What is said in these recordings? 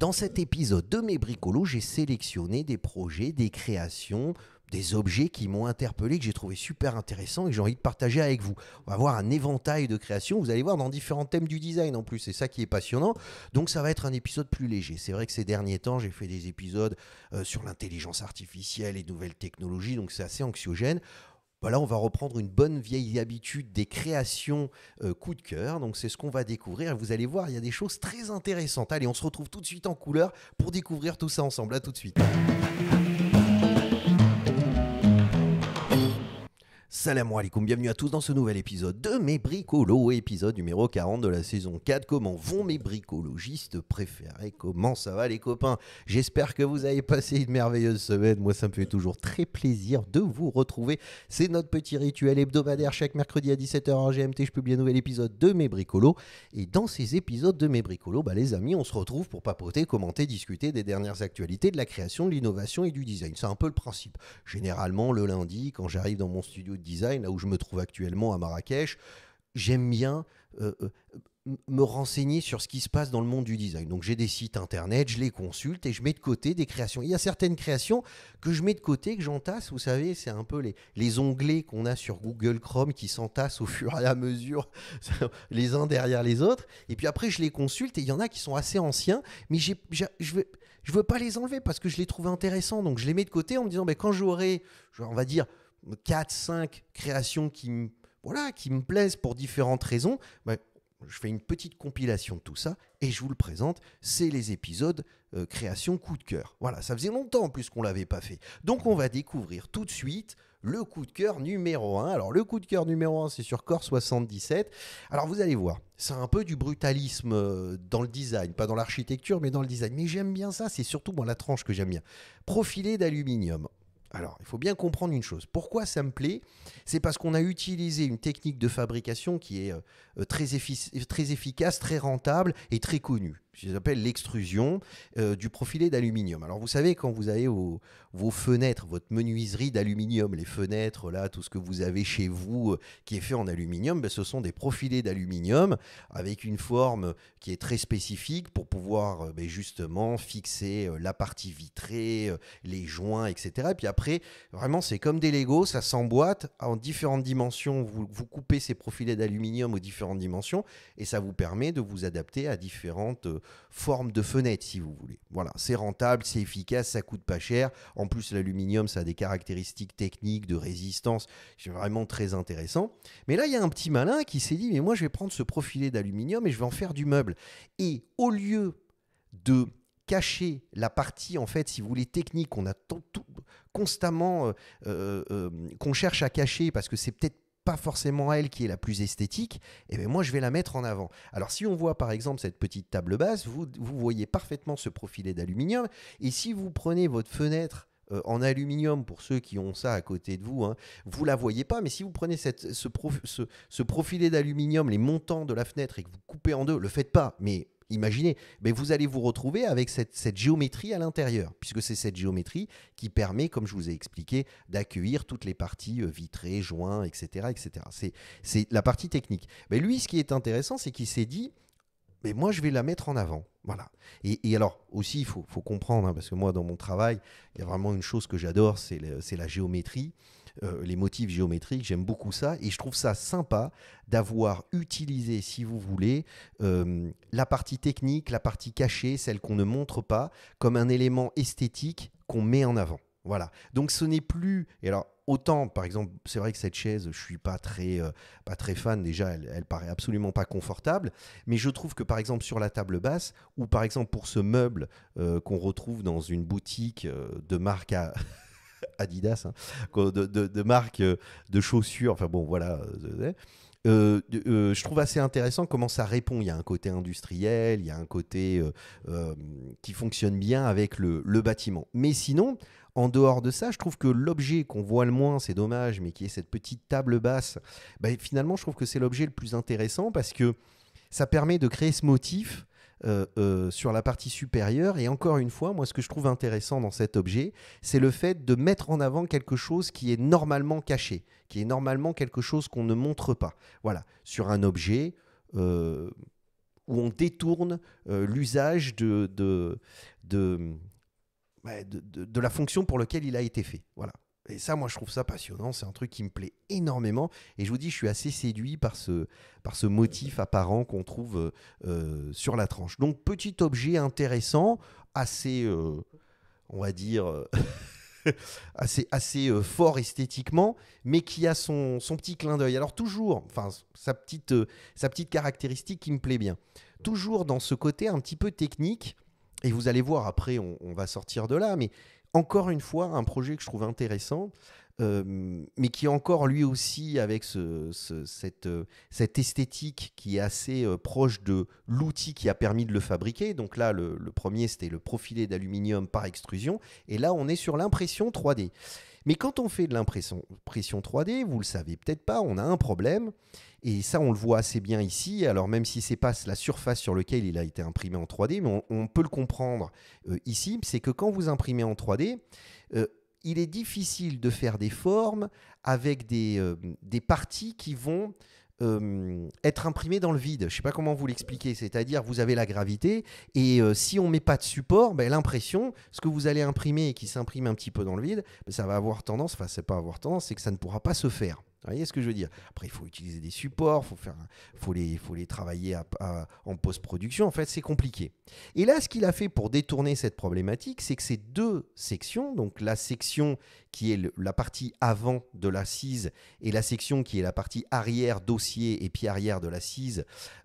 Dans cet épisode de Mes Bricolos, j'ai sélectionné des projets, des créations, des objets qui m'ont interpellé, que j'ai trouvé super intéressant et que j'ai envie de partager avec vous. On va voir un éventail de créations, vous allez voir dans différents thèmes du design en plus, c'est ça qui est passionnant. Donc ça va être un épisode plus léger. C'est vrai que ces derniers temps, j'ai fait des épisodes euh, sur l'intelligence artificielle et nouvelles technologies, donc c'est assez anxiogène. Voilà, bah on va reprendre une bonne vieille habitude des créations euh, coup de cœur. Donc, c'est ce qu'on va découvrir. Vous allez voir, il y a des choses très intéressantes. Allez, on se retrouve tout de suite en couleur pour découvrir tout ça ensemble. À tout de suite. Salam alaikum, bienvenue à tous dans ce nouvel épisode de Mes Bricolos, épisode numéro 40 de la saison 4. Comment vont mes bricologistes préférés Comment ça va les copains J'espère que vous avez passé une merveilleuse semaine. Moi, ça me fait toujours très plaisir de vous retrouver. C'est notre petit rituel hebdomadaire. Chaque mercredi à 17h en GMT, je publie un nouvel épisode de Mes Bricolos. Et dans ces épisodes de Mes Bricolos, bah, les amis, on se retrouve pour papoter, commenter, discuter des dernières actualités, de la création, de l'innovation et du design. C'est un peu le principe. Généralement, le lundi, quand j'arrive dans mon studio de design, là où je me trouve actuellement à Marrakech, j'aime bien euh, euh, me renseigner sur ce qui se passe dans le monde du design. Donc j'ai des sites internet, je les consulte et je mets de côté des créations. Il y a certaines créations que je mets de côté, que j'entasse. Vous savez, c'est un peu les, les onglets qu'on a sur Google Chrome qui s'entassent au fur et à mesure, les uns derrière les autres. Et puis après, je les consulte et il y en a qui sont assez anciens, mais je veux... Je veux pas les enlever parce que je les trouve intéressants, donc je les mets de côté en me disant, ben, quand j'aurai, on va dire, 4, 5 créations qui me, voilà, qui plaisent pour différentes raisons, je fais une petite compilation de tout ça et je vous le présente. C'est les épisodes euh, création coup de cœur. Voilà, ça faisait longtemps en plus qu'on l'avait pas fait. Donc on va découvrir tout de suite le coup de cœur numéro 1. Alors le coup de cœur numéro 1, c'est sur Core 77. Alors vous allez voir, c'est un peu du brutalisme euh, dans le design, pas dans l'architecture, mais dans le design. Mais j'aime bien ça, c'est surtout moi la tranche que j'aime bien. Profilé d'aluminium. Alors, il faut bien comprendre une chose. Pourquoi ça me plaît C'est parce qu'on a utilisé une technique de fabrication qui est euh, euh, très, très efficace, très rentable et très connue qui s'appelle l'extrusion euh, du profilé d'aluminium. Alors vous savez, quand vous avez vos, fenêtres, votre menuiserie d'aluminium, les fenêtres, là, tout ce que vous avez chez vous euh, qui est fait en aluminium, ben, ce sont des profilés d'aluminium avec une forme qui est très spécifique pour pouvoir euh, ben, justement fixer la partie vitrée, les joints, etc. Et puis après, vraiment, c'est comme des Lego, ça s'emboîte en différentes dimensions. Vous, vous coupez ces profilés d'aluminium aux différentes dimensions et ça vous permet de vous adapter à différentes forme de fenêtre, si vous voulez. Voilà, c'est rentable, c'est efficace, ça coûte pas cher. En plus, l'aluminium, ça a des caractéristiques techniques, de résistance, c'est vraiment très intéressant. Mais là, il y a un petit malin qui s'est dit, mais moi, je vais prendre ce profilé d'aluminium et je vais en faire du meuble. Et au lieu de cacher la partie, en fait, si vous voulez, technique qu'on a constamment, euh, euh, euh, qu'on cherche à cacher parce que c'est peut-être pas forcément elle qui est la plus esthétique, et eh ben moi je vais la mettre en avant. Alors si on voit par exemple cette petite table basse, vous, voyez parfaitement ce profilé d'aluminium, et si vous prenez votre fenêtre euh, en aluminium pour ceux qui ont ça à côté de vous. Hein, vous la voyez pas, mais si vous prenez cette, ce, ce, profilé d'aluminium, les montants de la fenêtre et que vous coupez en deux, le faites pas, mais imaginez, mais vous allez vous retrouver avec cette, géométrie à l'intérieur, puisque c'est cette géométrie qui permet, comme je vous ai expliqué, d'accueillir toutes les parties euh, vitrées, joints, etc. etc. C'est, la partie technique. Mais lui, ce qui est intéressant, c'est qu'il s'est dit, mais moi, je vais la mettre en avant. Voilà. Et, alors, aussi, il faut, comprendre, hein, parce que moi, dans mon travail, il y a vraiment une chose que j'adore, c'est la géométrie. Euh, les motifs géométriques, j'aime beaucoup ça, et je trouve ça sympa d'avoir utilisé, si vous voulez, euh, la partie technique, la partie cachée, celle qu'on ne montre pas, comme un élément esthétique qu'on met en avant. Voilà. Donc ce n'est plus. Et alors, autant, par exemple, c'est vrai que cette chaise, je suis pas très, euh, pas très fan. Déjà, elle, elle, paraît absolument pas confortable. Mais je trouve que, par exemple, sur la table basse, ou par exemple pour ce meuble qu'on retrouve dans une boutique de marque à, Adidas, hein, de, de, de marques euh, de chaussures, enfin bon, voilà. Euh, euh, je trouve assez intéressant comment ça répond. Il y a un côté industriel, il y a un côté qui fonctionne bien avec le, bâtiment. Mais sinon, en dehors de ça, je trouve que l'objet qu'on voit le moins, c'est dommage, mais qui est cette petite table basse, bah, finalement, je trouve que c'est l'objet le plus intéressant parce que ça permet de créer ce motif euh, euh, sur la partie supérieure. Et encore une fois, moi, ce que je trouve intéressant dans cet objet, c'est le fait de mettre en avant quelque chose qui est normalement caché, qui est normalement quelque chose qu'on ne montre pas. Voilà, sur un objet. Euh, où on détourne l'usage de, de, de, de, de la fonction pour laquelle il a été fait. Voilà. Et ça, moi, je trouve ça passionnant. C'est un truc qui me plaît énormément. Et je vous dis, je suis assez séduit par ce, par ce motif apparent qu'on trouve euh, euh, sur la tranche. Donc, petit objet intéressant, assez, euh, on va dire, assez, assez fort esthétiquement, mais qui a son, son petit clin d'œil. Alors, toujours, enfin, sa petite, sa petite caractéristique qui me plaît bien. Toujours dans ce côté un petit peu technique. Et vous allez voir, après, on, on va sortir de là, mais encore une fois, un projet que je trouve intéressant, mais qui est encore lui aussi avec cette, euh, cette, esthétique qui est assez euh, proche de l'outil qui a permis de le fabriquer. Donc là, le, premier, c'était le profilé d'aluminium par extrusion, et là, on est sur l'impression 3D. Mais quand on fait de l'impression 3D, vous le savez peut-être pas, on a un problème. Et ça, on le voit assez bien ici. Alors, même si c'est pas la surface sur laquelle il a été imprimé en 3D, mais on, peut le comprendre euh, ici, c'est que quand vous imprimez en 3D, il est difficile de faire des formes avec des, euh, parties qui vont euh, être imprimées dans le vide. Je ne sais pas comment vous l'expliquer. C'est-à-dire, vous avez la gravité et euh, si on ne met pas de support, ben, l'impression, ce que vous allez imprimer et qui s'imprime un petit peu dans le vide, ben, ça va avoir tendance, enfin, c'est pas avoir tendance, c'est que ça ne pourra pas se faire. Vous voyez ce que je veux dire Après, il faut utiliser des supports, faut faut les, faut les travailler en post-production. En fait, c'est compliqué. Et là, ce qu'il a fait pour détourner cette problématique, c'est que ces deux sections, donc la section qui est la partie avant de l'assise et la section qui est la partie arrière dossier et puis arrière de l'assise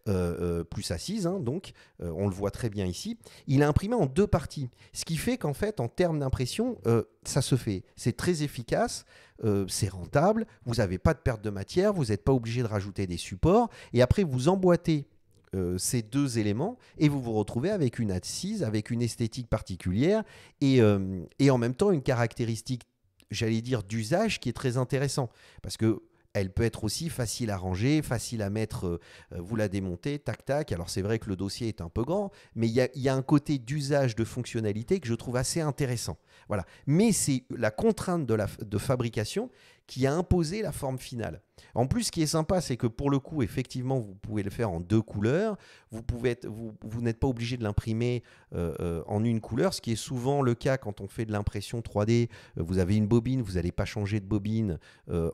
euh, euh, plus assise, hein, donc euh, on le voit très bien ici, il a imprimé en deux parties. Ce qui fait qu'en fait, en termes d'impression, ça se fait. C'est très efficace. Euh, c'est rentable, vous n'avez pas de perte de matière, vous n'êtes pas obligé de rajouter des supports, et après vous emboîtez euh, ces deux éléments et vous vous retrouvez avec une assise, avec une esthétique particulière et, euh, et en même temps une caractéristique, j'allais dire, d'usage qui est très intéressant. Parce que elle peut être aussi facile à ranger, facile à mettre, euh, vous la démontez, tac tac. Alors c'est vrai que le dossier est un peu grand, mais il y a, un côté d'usage de fonctionnalité que je trouve assez intéressant. Voilà. Mais c'est la contrainte de, la, de fabrication, qui a imposé la forme finale. En plus, ce qui est sympa, c'est que pour le coup, effectivement, vous pouvez le faire en deux couleurs. Vous pouvez vous, vous n'êtes pas obligé de l'imprimer euh, euh, en une couleur, ce qui est souvent le cas quand on fait de l'impression 3D. Euh, vous avez une bobine, vous n'allez pas changer de bobine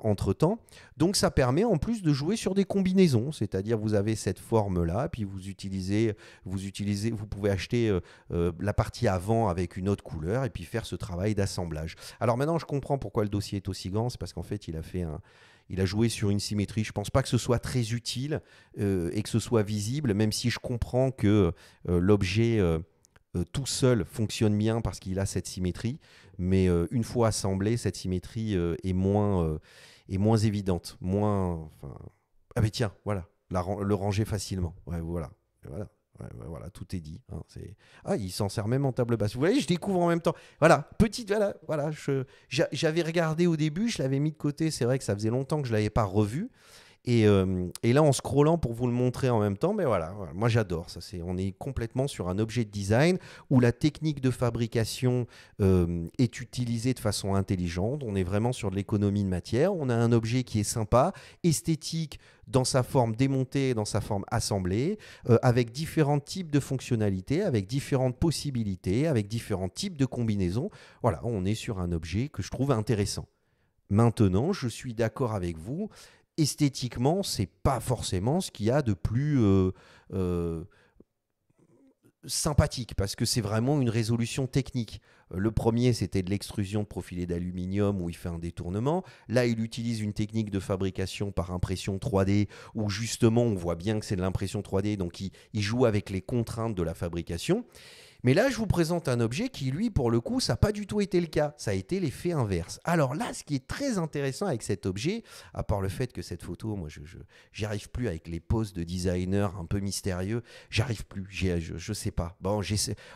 entre temps. Donc, ça permet en plus de jouer sur des combinaisons, c'est-à-dire vous avez cette forme là, puis vous utilisez, vous utilisez, vous pouvez acheter la partie avant avec une autre couleur et puis faire ce travail d'assemblage. Alors maintenant, je comprends pourquoi le dossier est aussi grand, c'est parce que en fait, il a fait un, il a joué sur une symétrie. Je pense pas que ce soit très utile euh, et que ce soit visible, même si je comprends que euh, l'objet euh, tout seul fonctionne bien parce qu'il a cette symétrie. Mais une fois assemblé, cette symétrie est, moins, est moins évidente. Moins. Enfin... Ah, mais tiens, voilà, la, le ranger facilement. voilà. voilà voilà, tout est dit. Hein, ah, il s'en sert même en table basse. Vous voyez, je découvre en même temps. Voilà, petite, voilà, voilà. J'avais regardé au début, je l'avais mis de côté. C'est vrai que ça faisait longtemps que je ne l'avais pas revu. Euh, et, là, en scrollant pour vous le montrer en même temps, mais voilà, moi j'adore ça. C'est, on est complètement sur un objet de design où la technique de fabrication euh, est utilisée de façon intelligente. On est vraiment sur de l'économie de matière. On a un objet qui est sympa, esthétique dans sa forme démontée, dans sa forme assemblée, euh, avec différents types de fonctionnalités, avec différentes possibilités, avec différents types de combinaisons. Voilà, on est sur un objet que je trouve intéressant. Maintenant, je suis d'accord avec vous esthétiquement, c'est pas forcément ce qu'il y a de plus euh, euh, sympathique, parce que c'est vraiment une résolution technique. Le premier, c'était de l'extrusion de profilé d'aluminium où il fait un détournement. Là, il utilise une technique de fabrication par impression 3D où justement on voit bien que c'est de l'impression 3D, donc il, il joue avec les contraintes de la fabrication. Mais là, je vous présente un objet qui, lui, pour le coup, ça n'a pas du tout été le cas. Ça a été l'effet inverse. Alors là, ce qui est très intéressant avec cet objet, à part le fait que cette photo, moi, je j'arrive plus avec les poses de designer un peu mystérieux. J'arrive plus. Je, ne sais pas. Bon,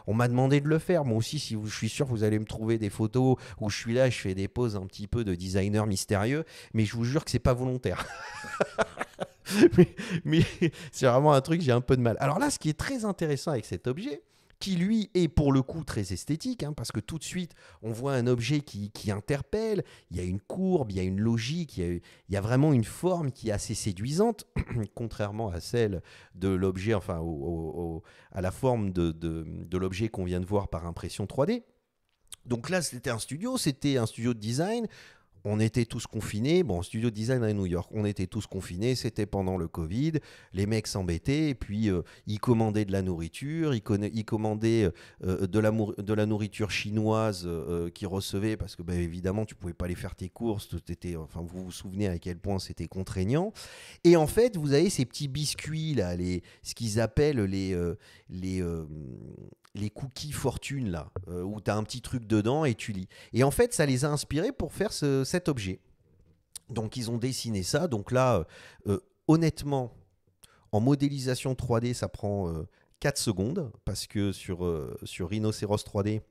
on m'a demandé de le faire. Moi aussi, si je suis sûr, vous allez me trouver des photos où je suis là, je fais des poses un petit peu de designer mystérieux. Mais je vous jure que c'est pas volontaire. mais c'est vraiment un truc, j'ai un peu de mal. Alors là, ce qui est très intéressant avec cet objet, qui lui est pour le coup très esthétique, hein, parce que tout de suite on voit un objet qui, interpelle, il y a une courbe, il y a une logique, il y a, vraiment une forme qui est assez séduisante, contrairement à celle de l'objet, enfin à la forme de, de l'objet qu'on vient de voir par impression 3D. Donc là, c'était un studio, c'était un studio de design on était tous confinés. Bon, studio design à New York, on était tous confinés. C'était pendant le Covid. Les mecs s'embêtaient. Et puis, euh, ils commandaient de la nourriture. Ils, commandaient euh, euh, de, la nourriture chinoise qu'ils recevaient parce que, bah, évidemment, tu pouvais pas aller faire tes courses. Tout était, enfin, vous vous souvenez à quel point c'était contraignant. Et en fait, vous avez ces petits biscuits là, les, ce qu'ils appellent les, les les cookies fortune là, euh, où tu as un petit truc dedans et tu lis. Et en fait, ça les a inspirés pour faire cet objet. Donc ils ont dessiné ça. Donc là, euh, euh, honnêtement, en modélisation 3D, ça prend 4 secondes, parce que sur, sur Rhinocéros 3D,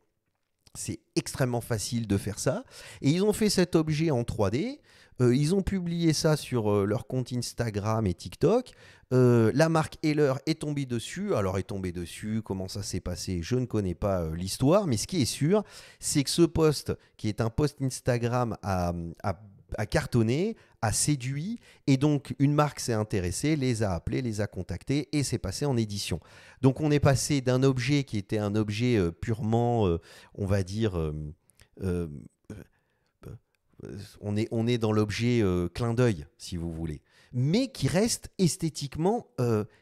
c'est extrêmement facile de faire ça. Et ils ont fait cet objet en 3D. Euh, ils ont publié ça sur euh, leur compte Instagram et TikTok. Euh, la marque Heller est tombée dessus. Alors, est tombée dessus, comment ça s'est passé Je ne connais pas l'histoire. Mais ce qui est sûr, c'est que ce post, qui est un post Instagram à a cartonné, a séduit, et donc une marque s'est intéressée, les a appelés, les a contactés, et c'est passé en édition. Donc on est passé d'un objet qui était un objet euh, purement, euh, on va dire, euh, on, est, on est dans l'objet clin d'œil, si vous voulez, mais qui reste esthétiquement,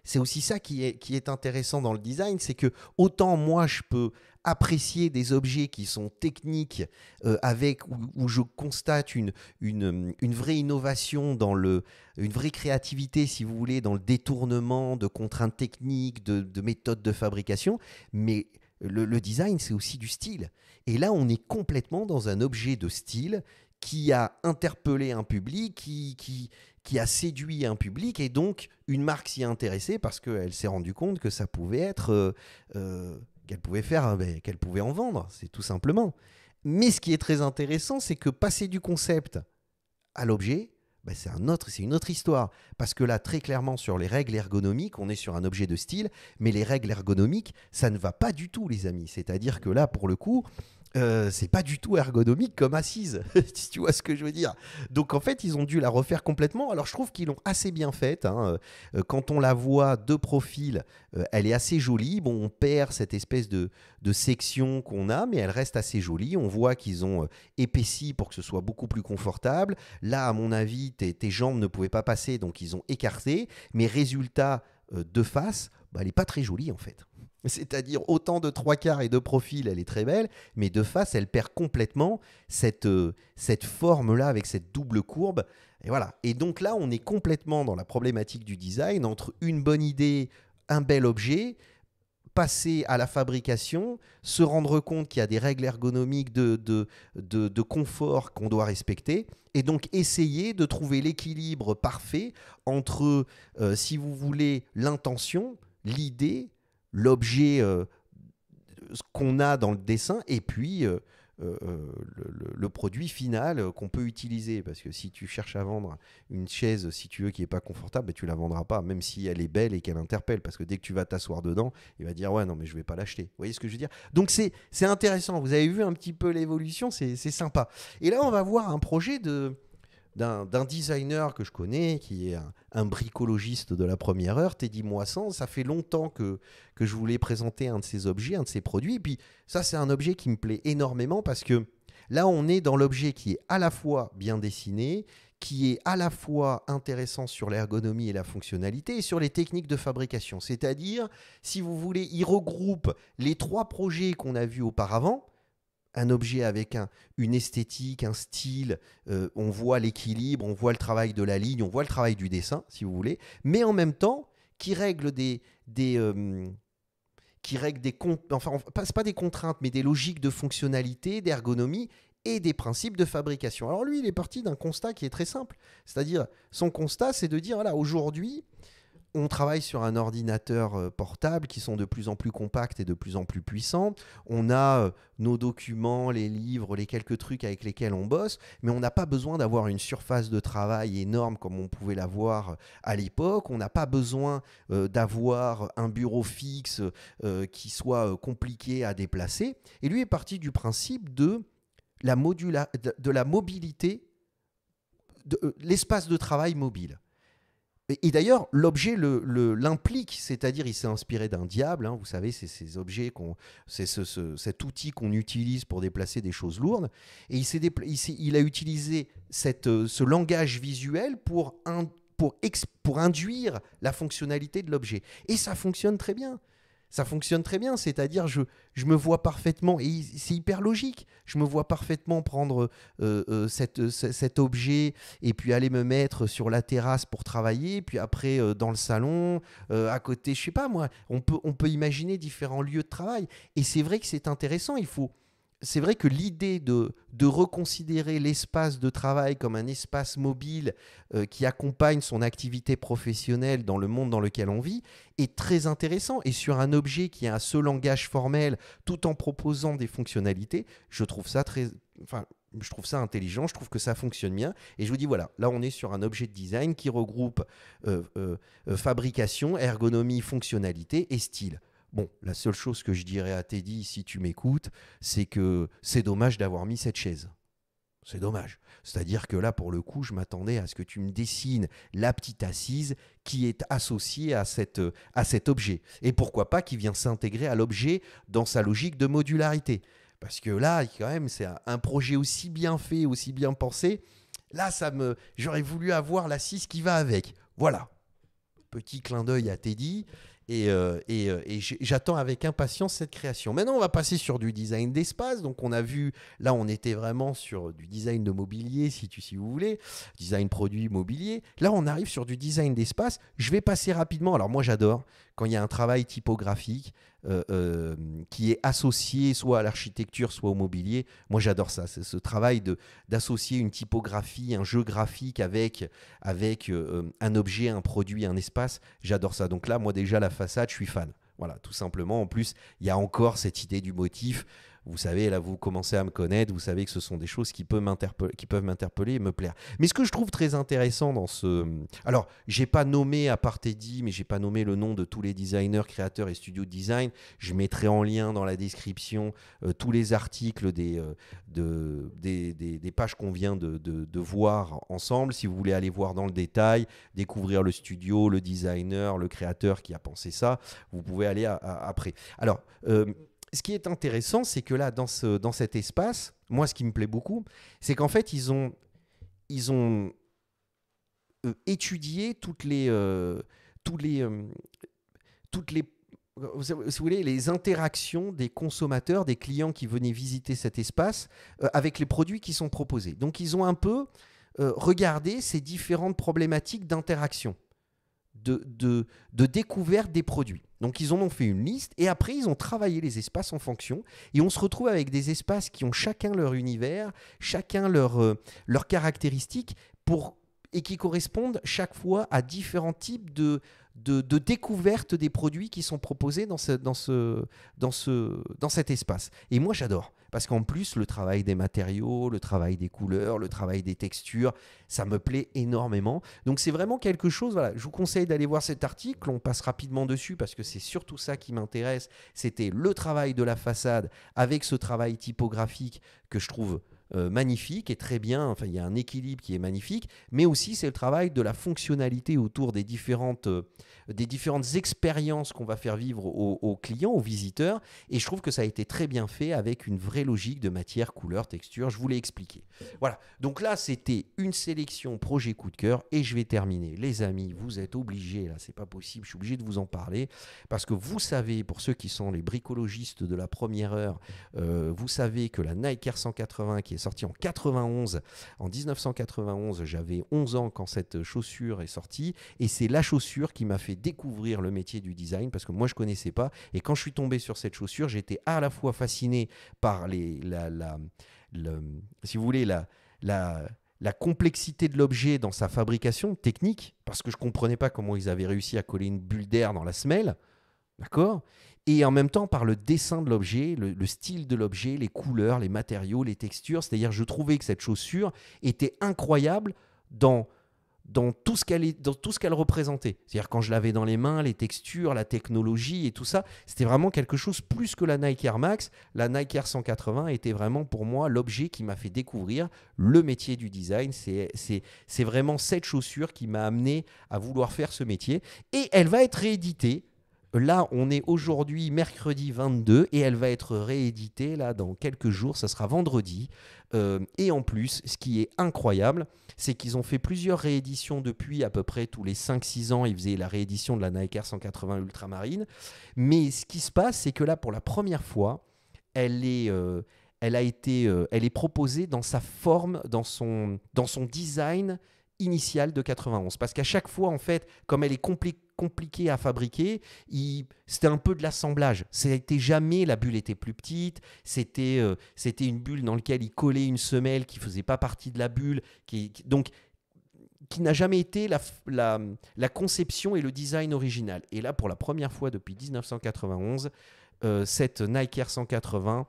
c'est aussi ça qui est, qui est intéressant dans le design, c'est que autant moi je peux apprécier des objets qui sont techniques, euh, avec où, je constate une, une, vraie innovation dans le, une vraie créativité, si vous voulez, dans le détournement de contraintes techniques, de, méthodes de fabrication. Mais le, design, c'est aussi du style. Et là, on est complètement dans un objet de style qui a interpellé un public, qui, qui, qui a séduit un public, et donc une marque s'y est intéressée parce qu'elle s'est rendue compte que ça pouvait être euh, euh, qu'elle pouvait faire, hein, qu'elle pouvait en vendre, c'est tout simplement. Mais ce qui est très intéressant, c'est que passer du concept à l'objet, bah, c'est un autre, c'est une autre histoire. Parce que là, très clairement, sur les règles ergonomiques, on est sur un objet de style, mais les règles ergonomiques, ça ne va pas du tout, les amis. C'est-à-dire que là, pour le coup, euh, c'est pas du tout ergonomique comme assise, si tu vois ce que je veux dire. Donc en fait, ils ont dû la refaire complètement. Alors je trouve qu'ils l'ont assez bien faite. Hein. Euh, quand on la voit de profil, euh, elle est assez jolie. Bon, on perd cette espèce de, section qu'on a, mais elle reste assez jolie. On voit qu'ils ont épaissi pour que ce soit beaucoup plus confortable. Là, à mon avis, tes, jambes ne pouvaient pas passer, donc ils ont écarté. Mais résultat de face, bah, elle n'est pas très jolie en fait. C'est-à-dire autant de trois quarts et de profil, elle est très belle, mais de face, elle perd complètement cette, euh, cette forme-là avec cette double courbe. Et voilà. Et donc là, on est complètement dans la problématique du design entre une bonne idée, un bel objet, passer à la fabrication, se rendre compte qu'il y a des règles ergonomiques de, de, confort qu'on doit respecter, et donc essayer de trouver l'équilibre parfait entre, euh, si vous voulez, l'intention, l'idée, l'objet euh, qu'on a dans le dessin et puis euh, euh, le, produit final qu'on peut utiliser. Parce que si tu cherches à vendre une chaise, si tu veux, qui n'est pas confortable, ben tu la vendras pas, même si elle est belle et qu'elle interpelle. Parce que dès que tu vas t'asseoir dedans, il va dire Ouais, non, mais je vais pas l'acheter. Vous voyez ce que je veux dire Donc c'est intéressant. Vous avez vu un petit peu l'évolution, c'est sympa. Et là, on va voir un projet de d'un designer que je connais, qui est un, bricologiste de la première heure, Teddy Moissan. Ça fait longtemps que, je voulais présenter un de ses objets, un de ses produits. Et puis ça, c'est un objet qui me plaît énormément parce que là, on est dans l'objet qui est à la fois bien dessiné, qui est à la fois intéressant sur l'ergonomie et la fonctionnalité et sur les techniques de fabrication. C'est-à-dire, si vous voulez, il regroupe les trois projets qu'on a vus auparavant un objet avec une esthétique, un style, euh, on voit l'équilibre, on voit le travail de la ligne, on voit le travail du dessin, si vous voulez, mais en même temps, qui règle des... des euh, qui règle des... Enfin, pas des contraintes, mais des logiques de fonctionnalité, d'ergonomie et des principes de fabrication. Alors lui, il est parti d'un constat qui est très simple. C'est-à-dire, son constat, c'est de dire, voilà, aujourd'hui, on travaille sur un ordinateur euh, portable qui sont de plus en plus compacts et de plus en plus puissants. On a euh, nos documents, les livres, les quelques trucs avec lesquels on bosse, mais on n'a pas besoin d'avoir une surface de travail énorme comme on pouvait l'avoir euh, à l'époque. On n'a pas besoin d'avoir un bureau fixe qui soit compliqué à déplacer. Et lui est parti du principe de la, de la mobilité, de l'espace de travail mobile. Et, d'ailleurs, l'objet l'implique, c'est-à-dire il s'est inspiré d'un diable, hein, vous savez, c'est ces objets, c'est cet outil qu'on utilise pour déplacer des choses lourdes. Et il, a utilisé euh, ce langage visuel pour induire la fonctionnalité de l'objet. Et ça fonctionne très bien ça fonctionne très bien. C'est-à-dire, je, je me vois parfaitement, et c'est hyper logique, je me vois parfaitement prendre euh, euh, cette, euh, cet objet et puis aller me mettre sur la terrasse pour travailler, puis après dans le salon, à côté, je sais pas moi, on peut, on peut imaginer différents lieux de travail. Et c'est vrai que c'est intéressant, il faut, c'est vrai que l'idée de, reconsidérer l'espace de travail comme un espace mobile euh, qui accompagne son activité professionnelle dans le monde dans lequel on vit est très intéressant. Et sur un objet qui a un seul langage formel tout en proposant des fonctionnalités, je trouve ça très... je trouve ça intelligent, je trouve que ça fonctionne bien. Et je vous dis, voilà, là on est sur un objet de design qui regroupe euh, euh, fabrication, ergonomie, fonctionnalité et style. Bon, la seule chose que je dirais à Teddy, si tu m'écoutes, c'est que c'est dommage d'avoir mis cette chaise. C'est dommage. C'est-à-dire que là, pour le coup, je m'attendais à ce que tu me dessines la petite assise qui est associée à, à cet objet. Et pourquoi pas qui vient s'intégrer à l'objet dans sa logique de modularité. Parce que là, quand même, c'est un projet aussi bien fait, aussi bien pensé. Là, ça me, j'aurais voulu avoir l'assise qui va avec. Voilà. Petit clin d'œil à Teddy. Et, euh, euh, j'attends avec impatience cette création. Maintenant, on va passer sur du design d'espace. Donc, on a vu, là, on était vraiment sur du design de mobilier, si, si vous voulez, design produit mobilier. Là, on arrive sur du design d'espace. Je vais passer rapidement. Alors, moi, j'adore quand il y a un travail typographique euh, euh, qui est associé soit à l'architecture, soit au mobilier. Moi, j'adore ça. C'est ce travail de d'associer une typographie, un jeu graphique avec avec euh, un objet, un produit, un espace. J'adore ça. Donc là, moi déjà la façade, je suis fan. Voilà, tout simplement. En plus, il y a encore cette idée du motif vous savez, là, vous commencez à me connaître, vous savez que ce sont des choses qui peuvent m'interpeller et me plaire. Mais ce que je trouve très intéressant dans ce... Alors, j'ai pas nommé à part Teddy, mais j'ai pas nommé le nom de tous les designers, créateurs et studios de design. Je mettrai en lien dans la description euh, tous les articles euh, des, des, pages qu'on vient de, de, voir ensemble. Si vous voulez aller voir dans le détail, découvrir le studio, le designer, le créateur qui a pensé ça, vous pouvez aller après. Alors, euh, ce qui est intéressant, c'est que là, dans, dans cet espace, moi, ce qui me plaît beaucoup, c'est qu'en fait, ils ont, ils ont euh, étudié toutes les, euh, les, euh, toutes les, interactions des consommateurs, des clients qui venaient visiter cet espace avec les produits qui sont proposés. Donc, ils ont un peu regardé ces différentes problématiques d'interaction, de découverte des produits. Donc ils en ont fait une liste et après ils ont travaillé les espaces en fonction et on se retrouve avec des espaces qui ont chacun leur univers, chacun euh, leurs caractéristiques pour et qui correspondent chaque fois à différents types de, de, de découvertes des produits qui sont proposés dans, ce, dans, ce, dans, ce, dans cet espace. Et moi j'adore. Parce qu'en plus, le travail des matériaux, le travail des couleurs, le travail des textures, ça me plaît énormément. Donc c'est vraiment quelque chose, voilà, je vous conseille d'aller voir cet article, on passe rapidement dessus parce que c'est surtout ça qui m'intéresse. C'était le travail de la façade avec ce travail typographique que je trouve euh, magnifique et très bien. Enfin, il y a un équilibre qui est magnifique, mais aussi c'est le travail de la fonctionnalité autour des différentes, euh, des différentes expériences qu'on va faire vivre aux, clients, aux visiteurs. Et je trouve que ça a été très bien fait avec une vraie logique de matière, couleur, texture. Je vous l'ai expliqué. Voilà. Donc là, c'était une sélection projet coup de cœur et je vais terminer. Les amis, vous êtes obligés là, c'est pas possible. Je suis obligé de vous en parler parce que vous savez, pour ceux qui sont les bricologistes de la première heure, euh, vous savez que la Nike 180 qui est sorti en 91. En 1991, j'avais 11 ans quand cette chaussure est sortie. Et c'est la chaussure qui m'a fait découvrir le métier du design parce que moi, je ne connaissais pas. Et quand je suis tombé sur cette chaussure, j'étais à la fois fasciné par les, la, la, si vous voulez, la, la, la complexité de l'objet dans sa fabrication technique, parce que je ne comprenais pas comment ils avaient réussi à coller une bulle d'air dans la semelle. D'accord Et en même temps, par le dessin de l'objet, le, style de l'objet, les couleurs, les matériaux, les textures. C'est-à-dire, je trouvais que cette chaussure était incroyable dans dans tout ce qu'elle dans tout ce qu'elle représentait. C'est-à-dire quand je l'avais dans les mains, les textures, la technologie et tout ça, c'était vraiment quelque chose plus que la Nike Air Max. La Nike Air 180 était vraiment pour moi l'objet qui m'a fait découvrir le métier du design. C'est vraiment cette chaussure qui m'a amené à vouloir faire ce métier. Et elle va être rééditée Là, on est aujourd'hui mercredi 22 et elle va être rééditée là dans quelques jours, ça sera vendredi. Euh, et en plus, ce qui est incroyable, c'est qu'ils ont fait plusieurs rééditions depuis à peu près tous les 5-6 ans. Ils faisaient la réédition de la Nike 180 Ultramarine. Mais ce qui se passe, c'est que là, pour la première fois, elle est, euh, elle a été, euh, elle est proposée dans sa forme, dans son, dans son design initial de 91. Parce qu'à chaque fois, en fait, comme elle est compliquée, compliqué à fabriquer. C'était un peu de l'assemblage. C'était jamais la bulle était plus petite. C'était euh, c'était une bulle dans laquelle il collait une semelle qui faisait pas partie de la bulle. Qui, donc qui n'a jamais été la, conception et le design original. Et là, pour la première fois depuis 1991, euh, cette Nike Air 180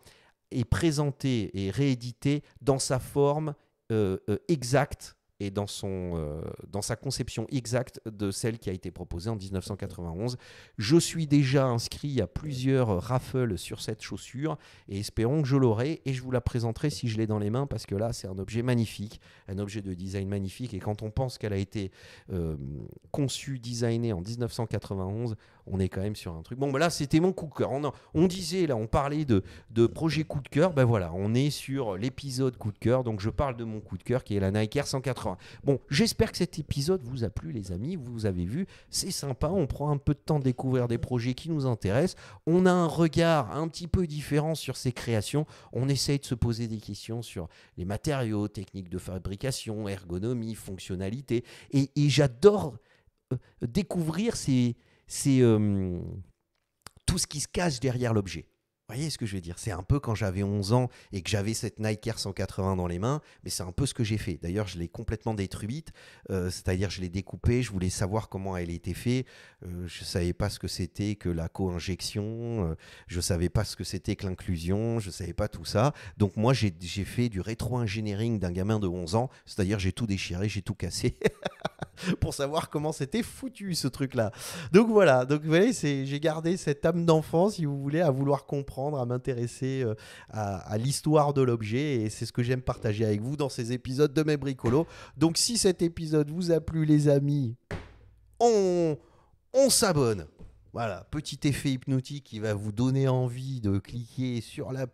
est présentée et rééditée dans sa forme euh, exacte et dans, son, euh, dans sa conception exacte de celle qui a été proposée en 1991. Je suis déjà inscrit à plusieurs raffles sur cette chaussure et espérons que je l'aurai et je vous la présenterai si je l'ai dans les mains parce que là c'est un objet magnifique, un objet de design magnifique et quand on pense qu'elle a été euh, conçue, designée en 1991, on est quand même sur un truc. Bon, là, c'était mon coup de cœur. On, disait, là, on parlait de, de projet coup de cœur. Ben voilà, on est sur l'épisode coup de cœur. Donc, je parle de mon coup de cœur qui est la Nike Air 180. Bon, j'espère que cet épisode vous a plu, les amis. Vous avez vu, c'est sympa. On prend un peu de temps de découvrir des projets qui nous intéressent. On a un regard un petit peu différent sur ces créations. On essaye de se poser des questions sur les matériaux, techniques de fabrication, ergonomie, fonctionnalité. Et, et j'adore euh, découvrir ces c'est euh, tout ce qui se cache derrière l'objet. Vous voyez ce que je veux dire C'est un peu quand j'avais 11 ans et que j'avais cette Nike Air 180 dans les mains, mais c'est un peu ce que j'ai fait. D'ailleurs, je l'ai complètement détruite, euh, c'est-à-dire je l'ai découpée, je voulais savoir comment elle était faite, euh, je ne savais pas ce que c'était que la co-injection, euh, je ne savais pas ce que c'était que l'inclusion, je ne savais pas tout ça. Donc moi, j'ai fait du rétro-engineering d'un gamin de 11 ans, c'est-à-dire j'ai tout déchiré, j'ai tout cassé. pour savoir comment c'était foutu ce truc-là. Donc voilà, donc vous voyez, j'ai gardé cette âme d'enfant, si vous voulez, à vouloir comprendre à m'intéresser euh, à, à l'histoire de l'objet. Et c'est ce que j'aime partager avec vous dans ces épisodes de mes bricolos. Donc si cet épisode vous a plu, les amis, on, on s'abonne. Voilà, petit effet hypnotique qui va vous donner envie de cliquer sur la,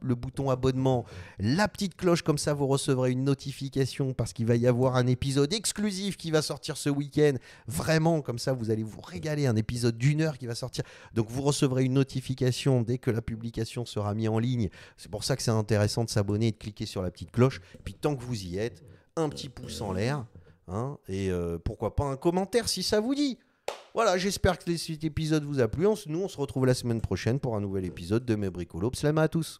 le bouton abonnement, la petite cloche, comme ça vous recevrez une notification parce qu'il va y avoir un épisode exclusif qui va sortir ce week-end. Vraiment, comme ça vous allez vous régaler, un épisode d'une heure qui va sortir. Donc vous recevrez une notification dès que la publication sera mise en ligne. C'est pour ça que c'est intéressant de s'abonner et de cliquer sur la petite cloche. Puis tant que vous y êtes, un petit pouce en l'air. Hein, et euh, pourquoi pas un commentaire si ça vous dit. Voilà, j'espère que cet épisode vous a plu. Nous, on se retrouve la semaine prochaine pour un nouvel épisode de Mes bricolos. à tous.